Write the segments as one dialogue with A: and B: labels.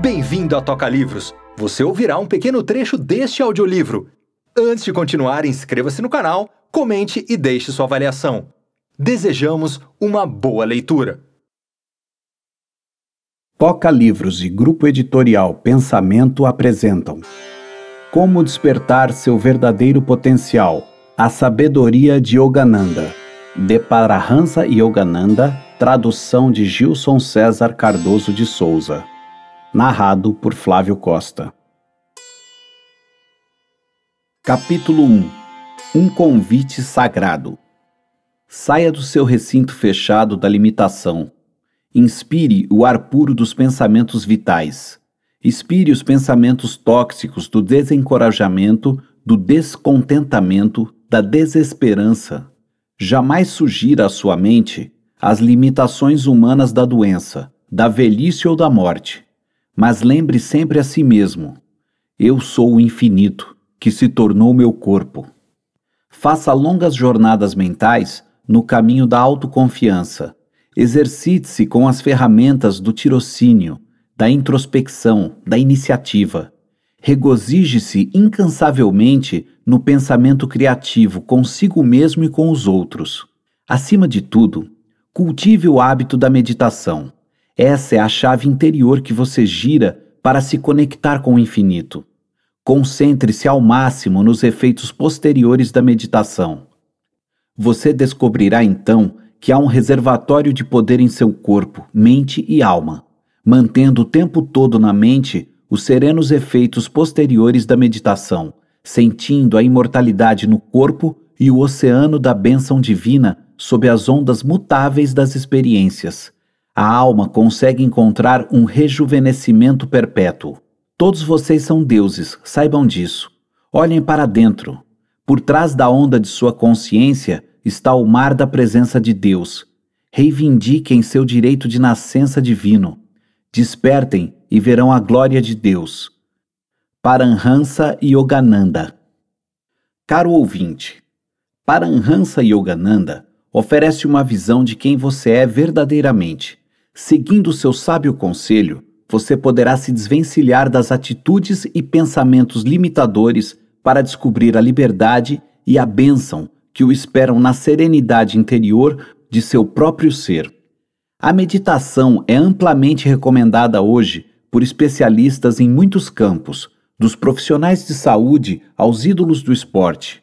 A: Bem-vindo à Toca Livros! Você ouvirá um pequeno trecho deste audiolivro. Antes de continuar, inscreva-se no canal, comente e deixe sua avaliação. Desejamos uma boa leitura! Toca Livros e Grupo Editorial Pensamento apresentam Como despertar seu verdadeiro potencial A sabedoria de Yogananda De Paramahansa Yogananda Tradução de Gilson César Cardoso de Souza narrado por Flávio Costa. Capítulo 1 Um convite sagrado. Saia do seu recinto fechado da limitação. Inspire o ar puro dos pensamentos vitais. Expire os pensamentos tóxicos do desencorajamento, do descontentamento, da desesperança. Jamais sugira à sua mente as limitações humanas da doença, da velhice ou da morte mas lembre sempre a si mesmo: eu sou o infinito que se tornou meu corpo. Faça longas jornadas mentais no caminho da autoconfiança. Exercite-se com as ferramentas do tirocínio, da introspecção, da iniciativa. Regozije-se incansavelmente no pensamento criativo consigo mesmo e com os outros. Acima de tudo, cultive o hábito da meditação. Essa é a chave interior que você gira para se conectar com o infinito. Concentre-se ao máximo nos efeitos posteriores da meditação. Você descobrirá então que há um reservatório de poder em seu corpo, mente e alma, mantendo o tempo todo na mente os serenos efeitos posteriores da meditação, sentindo a imortalidade no corpo e o oceano da bênção divina sob as ondas mutáveis das experiências a alma consegue encontrar um rejuvenescimento perpétuo. Todos vocês são deuses, saibam disso. Olhem para dentro. Por trás da onda de sua consciência está o mar da presença de Deus. Reivindiquem seu direito de nascença divino. Despertem e verão a glória de Deus. Paranhansa Yogananda Caro ouvinte, Paranhansa Yogananda oferece uma visão de quem você é verdadeiramente. Seguindo seu sábio conselho, você poderá se desvencilhar das atitudes e pensamentos limitadores para descobrir a liberdade e a bênção que o esperam na serenidade interior de seu próprio ser. A meditação é amplamente recomendada hoje por especialistas em muitos campos, dos profissionais de saúde aos ídolos do esporte.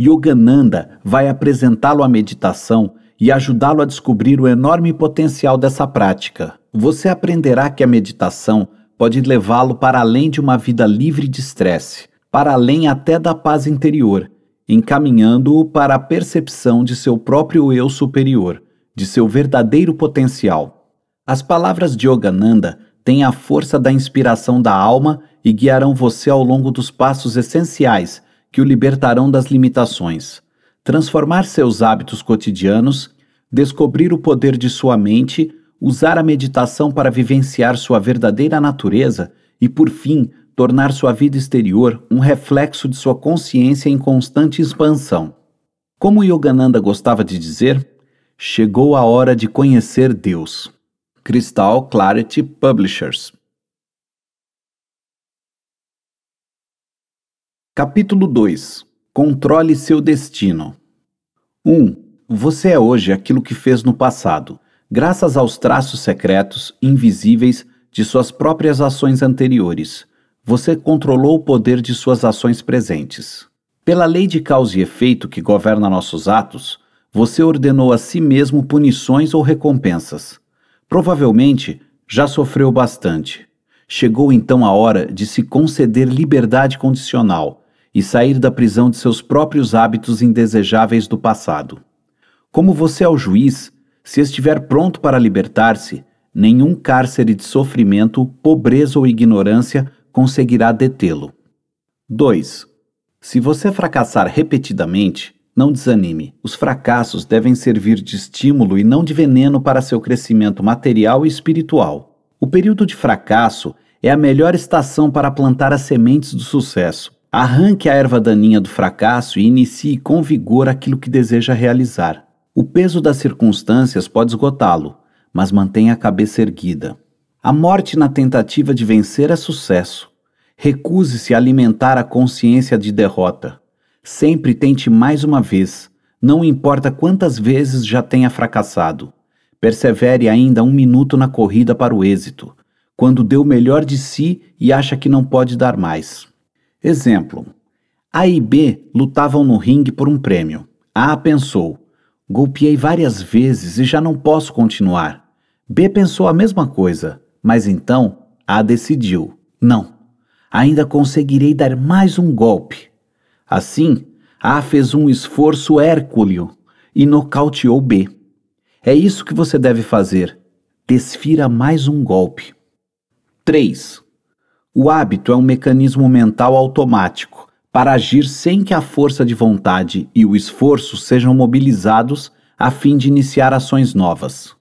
A: Yogananda vai apresentá-lo à meditação e ajudá-lo a descobrir o enorme potencial dessa prática. Você aprenderá que a meditação pode levá-lo para além de uma vida livre de estresse, para além até da paz interior, encaminhando-o para a percepção de seu próprio eu superior, de seu verdadeiro potencial. As palavras de Yogananda têm a força da inspiração da alma e guiarão você ao longo dos passos essenciais que o libertarão das limitações transformar seus hábitos cotidianos, descobrir o poder de sua mente, usar a meditação para vivenciar sua verdadeira natureza e, por fim, tornar sua vida exterior um reflexo de sua consciência em constante expansão. Como Yogananda gostava de dizer, chegou a hora de conhecer Deus. Crystal Clarity Publishers. Capítulo 2 Controle seu destino. 1. Um, você é hoje aquilo que fez no passado, graças aos traços secretos, invisíveis, de suas próprias ações anteriores. Você controlou o poder de suas ações presentes. Pela lei de causa e efeito que governa nossos atos, você ordenou a si mesmo punições ou recompensas. Provavelmente já sofreu bastante. Chegou então a hora de se conceder liberdade condicional e sair da prisão de seus próprios hábitos indesejáveis do passado. Como você é o juiz, se estiver pronto para libertar-se, nenhum cárcere de sofrimento, pobreza ou ignorância conseguirá detê-lo. 2. Se você fracassar repetidamente, não desanime. Os fracassos devem servir de estímulo e não de veneno para seu crescimento material e espiritual. O período de fracasso é a melhor estação para plantar as sementes do sucesso. Arranque a erva daninha do fracasso e inicie com vigor aquilo que deseja realizar. O peso das circunstâncias pode esgotá-lo, mas mantenha a cabeça erguida. A morte na tentativa de vencer é sucesso. Recuse-se a alimentar a consciência de derrota. Sempre tente mais uma vez, não importa quantas vezes já tenha fracassado. Persevere ainda um minuto na corrida para o êxito, quando deu o melhor de si e acha que não pode dar mais. Exemplo: A e B lutavam no ringue por um prêmio. A pensou: golpeei várias vezes e já não posso continuar. B pensou a mesma coisa, mas então A decidiu: não, ainda conseguirei dar mais um golpe. Assim, A fez um esforço hércúleo e nocauteou B. É isso que você deve fazer. Desfira mais um golpe. 3. O hábito é um mecanismo mental automático para agir sem que a força de vontade e o esforço sejam mobilizados a fim de iniciar ações novas.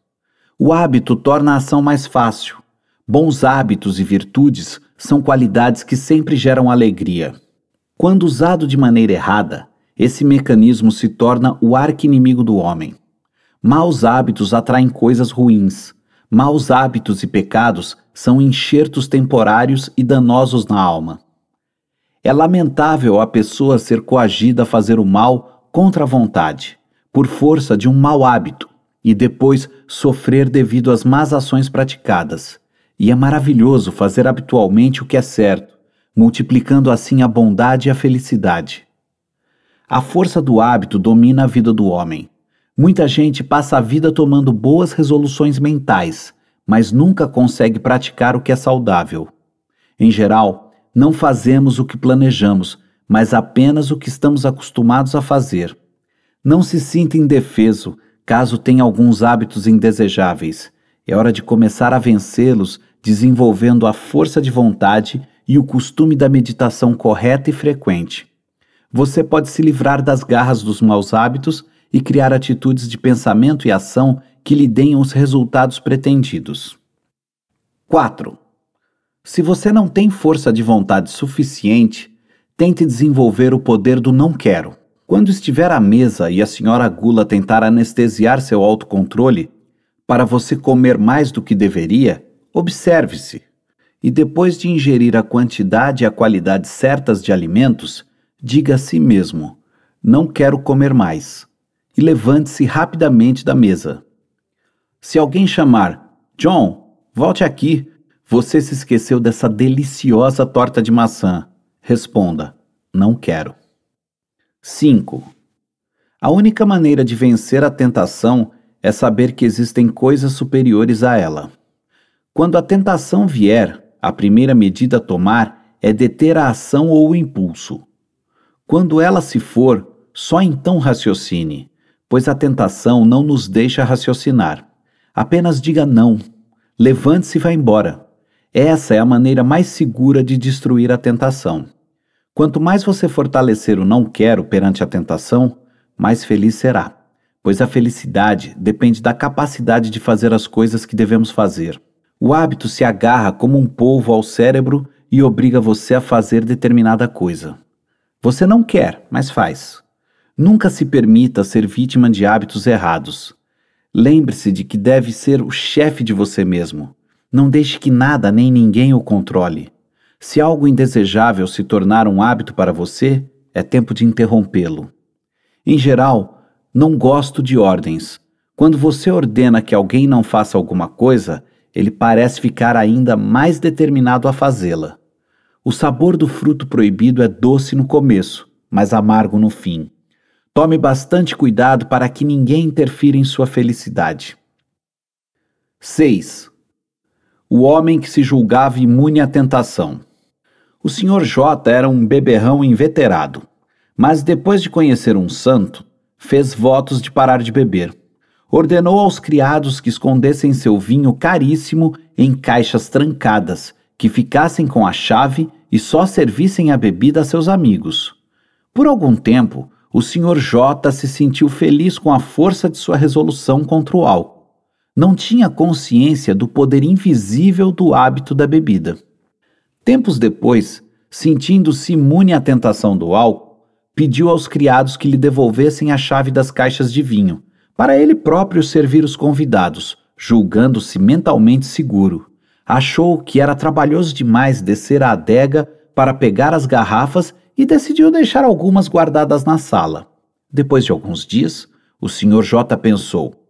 A: O hábito torna a ação mais fácil. Bons hábitos e virtudes são qualidades que sempre geram alegria. Quando usado de maneira errada, esse mecanismo se torna o arqui-inimigo do homem. Maus hábitos atraem coisas ruins. Maus hábitos e pecados são enxertos temporários e danosos na alma. É lamentável a pessoa ser coagida a fazer o mal contra a vontade, por força de um mau hábito, e depois sofrer devido às más ações praticadas. E é maravilhoso fazer habitualmente o que é certo, multiplicando assim a bondade e a felicidade. A força do hábito domina a vida do homem. Muita gente passa a vida tomando boas resoluções mentais, mas nunca consegue praticar o que é saudável. Em geral, não fazemos o que planejamos, mas apenas o que estamos acostumados a fazer. Não se sinta indefeso caso tenha alguns hábitos indesejáveis. É hora de começar a vencê-los, desenvolvendo a força de vontade e o costume da meditação correta e frequente. Você pode se livrar das garras dos maus hábitos e criar atitudes de pensamento e ação que lhe deem os resultados pretendidos. 4. Se você não tem força de vontade suficiente, tente desenvolver o poder do não quero. Quando estiver à mesa e a senhora Gula tentar anestesiar seu autocontrole para você comer mais do que deveria, observe-se. E depois de ingerir a quantidade e a qualidade certas de alimentos, diga a si mesmo: não quero comer mais. E levante-se rapidamente da mesa. Se alguém chamar, John, volte aqui, você se esqueceu dessa deliciosa torta de maçã. Responda, não quero. 5. A única maneira de vencer a tentação é saber que existem coisas superiores a ela. Quando a tentação vier, a primeira medida a tomar é deter a ação ou o impulso. Quando ela se for, só então raciocine, pois a tentação não nos deixa raciocinar. Apenas diga não. Levante-se e vá embora. Essa é a maneira mais segura de destruir a tentação. Quanto mais você fortalecer o não quero perante a tentação, mais feliz será, pois a felicidade depende da capacidade de fazer as coisas que devemos fazer. O hábito se agarra como um polvo ao cérebro e obriga você a fazer determinada coisa. Você não quer, mas faz. Nunca se permita ser vítima de hábitos errados. Lembre-se de que deve ser o chefe de você mesmo. Não deixe que nada nem ninguém o controle. Se algo indesejável se tornar um hábito para você, é tempo de interrompê-lo. Em geral, não gosto de ordens. Quando você ordena que alguém não faça alguma coisa, ele parece ficar ainda mais determinado a fazê-la. O sabor do fruto proibido é doce no começo, mas amargo no fim. Tome bastante cuidado para que ninguém interfira em sua felicidade. 6. O homem que se julgava imune à tentação. O Sr. J era um beberrão inveterado, mas depois de conhecer um santo, fez votos de parar de beber. Ordenou aos criados que escondessem seu vinho caríssimo em caixas trancadas, que ficassem com a chave e só servissem a bebida a seus amigos. Por algum tempo, o Sr. J se sentiu feliz com a força de sua resolução contra o álcool. Não tinha consciência do poder invisível do hábito da bebida. Tempos depois, sentindo-se imune à tentação do álcool, pediu aos criados que lhe devolvessem a chave das caixas de vinho, para ele próprio servir os convidados, julgando-se mentalmente seguro. Achou que era trabalhoso demais descer à adega para pegar as garrafas e decidiu deixar algumas guardadas na sala. Depois de alguns dias, o Sr. J pensou: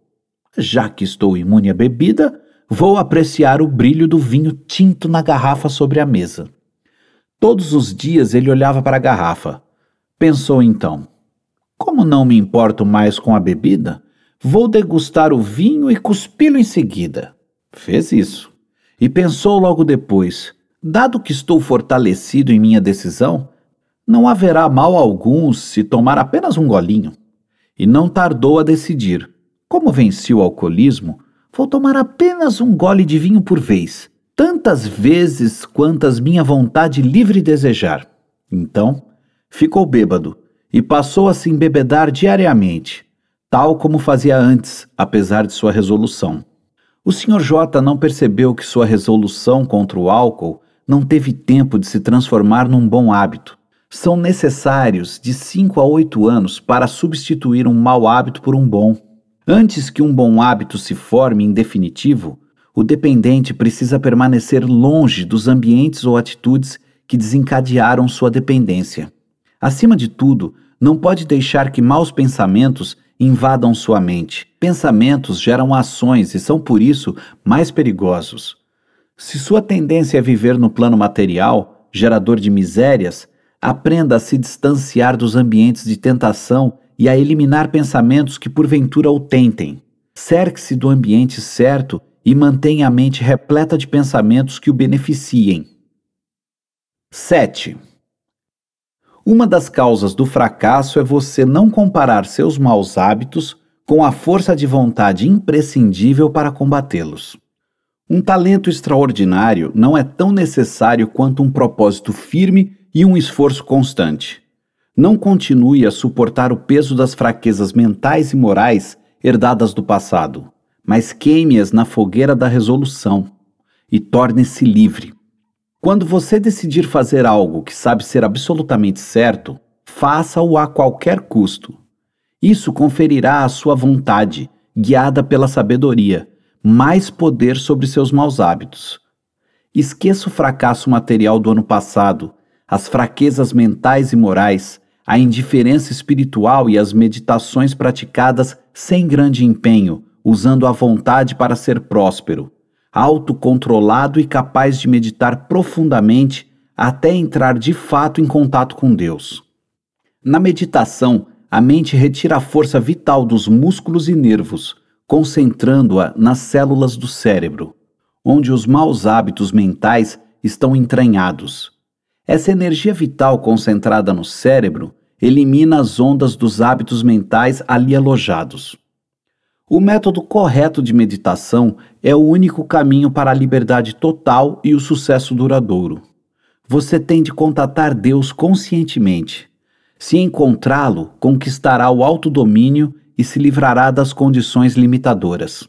A: já que estou imune à bebida, vou apreciar o brilho do vinho tinto na garrafa sobre a mesa. Todos os dias ele olhava para a garrafa. Pensou então: como não me importo mais com a bebida, vou degustar o vinho e cuspi-lo em seguida. Fez isso. E pensou logo depois: dado que estou fortalecido em minha decisão, não haverá mal algum se tomar apenas um golinho. E não tardou a decidir. Como venci o alcoolismo, vou tomar apenas um gole de vinho por vez, tantas vezes quantas minha vontade livre desejar. Então, ficou bêbado e passou a se embebedar diariamente, tal como fazia antes, apesar de sua resolução. O Sr. J não percebeu que sua resolução contra o álcool não teve tempo de se transformar num bom hábito. São necessários de 5 a 8 anos para substituir um mau hábito por um bom. Antes que um bom hábito se forme em definitivo, o dependente precisa permanecer longe dos ambientes ou atitudes que desencadearam sua dependência. Acima de tudo, não pode deixar que maus pensamentos invadam sua mente. Pensamentos geram ações e são, por isso, mais perigosos. Se sua tendência é viver no plano material, gerador de misérias, Aprenda a se distanciar dos ambientes de tentação e a eliminar pensamentos que porventura o tentem. Cerque-se do ambiente certo e mantenha a mente repleta de pensamentos que o beneficiem. 7. Uma das causas do fracasso é você não comparar seus maus hábitos com a força de vontade imprescindível para combatê-los. Um talento extraordinário não é tão necessário quanto um propósito firme e um esforço constante. Não continue a suportar o peso das fraquezas mentais e morais herdadas do passado, mas queime-as na fogueira da resolução e torne-se livre. Quando você decidir fazer algo que sabe ser absolutamente certo, faça-o a qualquer custo. Isso conferirá à sua vontade, guiada pela sabedoria, mais poder sobre seus maus hábitos. Esqueça o fracasso material do ano passado as fraquezas mentais e morais, a indiferença espiritual e as meditações praticadas sem grande empenho, usando a vontade para ser próspero, autocontrolado e capaz de meditar profundamente até entrar de fato em contato com Deus. Na meditação, a mente retira a força vital dos músculos e nervos, concentrando-a nas células do cérebro, onde os maus hábitos mentais estão entranhados essa energia vital concentrada no cérebro elimina as ondas dos hábitos mentais ali alojados. O método correto de meditação é o único caminho para a liberdade total e o sucesso duradouro. Você tem de contatar Deus conscientemente. Se encontrá-lo, conquistará o autodomínio e se livrará das condições limitadoras.